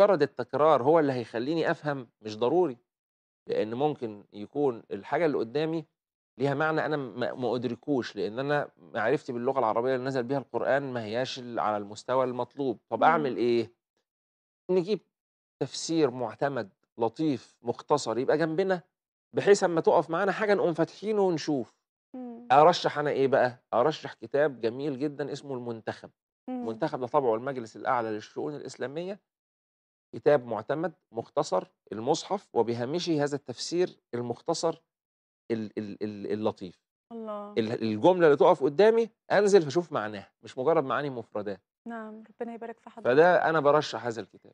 مجرد التكرار هو اللي هيخليني افهم مش ضروري لان ممكن يكون الحاجه اللي قدامي ليها معنى انا ما ادركوش لان انا معرفتي باللغه العربيه اللي نزل بيها القران ما هياش على المستوى المطلوب طب اعمل إمم. ايه نجيب تفسير معتمد لطيف مختصر يبقى جنبنا بحيث اما تقف معانا حاجه نقوم فاتحينه ونشوف إمم. ارشح انا ايه بقى ارشح كتاب جميل جدا اسمه المنتخب إمم. المنتخب ده طبعه المجلس الاعلى للشؤون الاسلاميه كتاب معتمد مختصر المصحف وبهامشه هذا التفسير المختصر اللطيف الله الجمله اللي تقف قدامي انزل فشوف معناها مش مجرد معاني مفردات نعم ربنا يبارك في حضرتك فده انا برشح هذا الكتاب